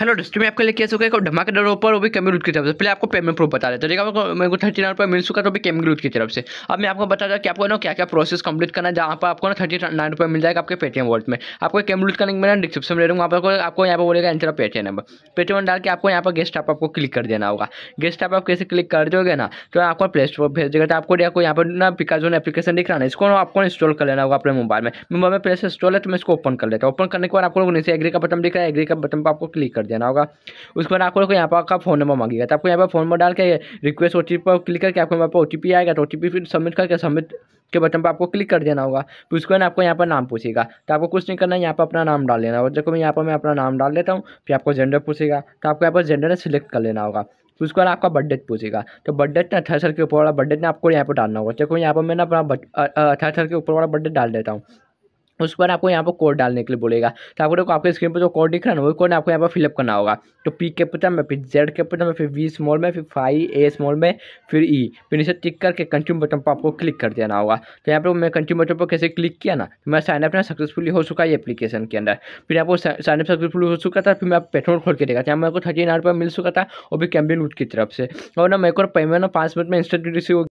Hello डस्टू में आपके लिए कैसे होगा गया धमाकेदार ऑफर वो भी कैमरे रूट की तरफ से पहले आपको पेमेंट प्रूफ बता देता देखा मेरे को थर्टी नाइन मिल चुका तो भी कैमरे रूट की तरफ से अब मैं आपको बता रहा कि आपको ना क्या क्या प्रोसेस कंप्लीट करना है जहाँ पर आपको ना थर्टी नाइन रुपये मिल जाएगा आपके पेटीएम वॉल्ट में आपको कैमरे रूट करने में मैं डिस्क्रिप्शन में दूँगा आपको आपको यहाँ पर बोलेगा एंसर पेटीएम नंबर पेटीएम डाल के आपको यहाँ पर गेस्ट आप आपको क्लिक कर देना होगा गेस्ट आप कैसे क्लिक कर दोगे ना तो आपको प्ले स्टोर भेज देगा तो आपको देखो यहाँ पर ना जो एप्लीकेशन दिख रहा है इसको आपको इंस्टॉल कर लेना होगा अपने मोबाइल में मोबाइल में प्ले स्टोर है तो मैं इसको ओपन कर लेता हूँ ओपन करने के बाद आपको नीचे एग्री का बटन दिख रहा है एग्री का बटन पर आपको क्लिक कर कर देना होगा उसके बाद आपको यहाँ पर आपका फोन नंबर मांगेगा तो आपको यहाँ पर फोन नंबर डाल के रिक्वेस्ट ओ पर क्लिक करके आपको यहाँ पर ओ आएगा तो ओ फिर सबमिट करके सबमिट के बटन पर आपको क्लिक कर देना होगा फिर उसके बाद आपको यहाँ पर नाम पूछेगा तो आपको कुछ नहीं करना है यहाँ पर अपना नाम डाल लेना होगा देखो मैं यहाँ पर मैं अपना नाम डाल देता हूँ फिर आपको जेंडर पूछेगा तो आपको यहाँ पर जेंडर सिलेक्ट कर लेना होगा फिर उसके बाद आपका बर्थडे पूछेगा तो बर्थडे ना अठारह साल के ऊपर वाला बर्थडे ना आपको यहाँ पर डालना होगा देखो यहाँ पर ना अपना अठारह साल के ऊपर वाला बर्थडे डाल देता हूँ उस पर आपको यहाँ पर कोड डालने के लिए बोलेगा तो आपको देखो आपके स्क्रीन पर जो कोड दिख रहा है ना वही कोड आपको यहाँ पर फिलअप करना होगा तो पी कैपिटल में फिर जेड कैपिटल में फिर वी स्मॉल में फिर फाइव ए स्मॉल में फिर ई e। फिर इसे टिक करके कंट्यूम बटन पर आपको क्लिक कर देना होगा तो यहाँ पर मैं कंट्यूम बटन पर कैसे क्लिक किया ना तो मेरा साइनअप ना सक्सेसफुली हो चुका है एप्लीकेशन के अंदर फिर आपको साइनअप सक्सेसफुल हो चुका था फिर मैं पेट्रोल खोल के देखा था मेरे को थर्टी नाइन रुपये मिल चुका था और भी कैम्बिन वुड की तरफ से और ना मेरे को पेमेंट ना पाँच मिनट में इंस्टेंट रिसीव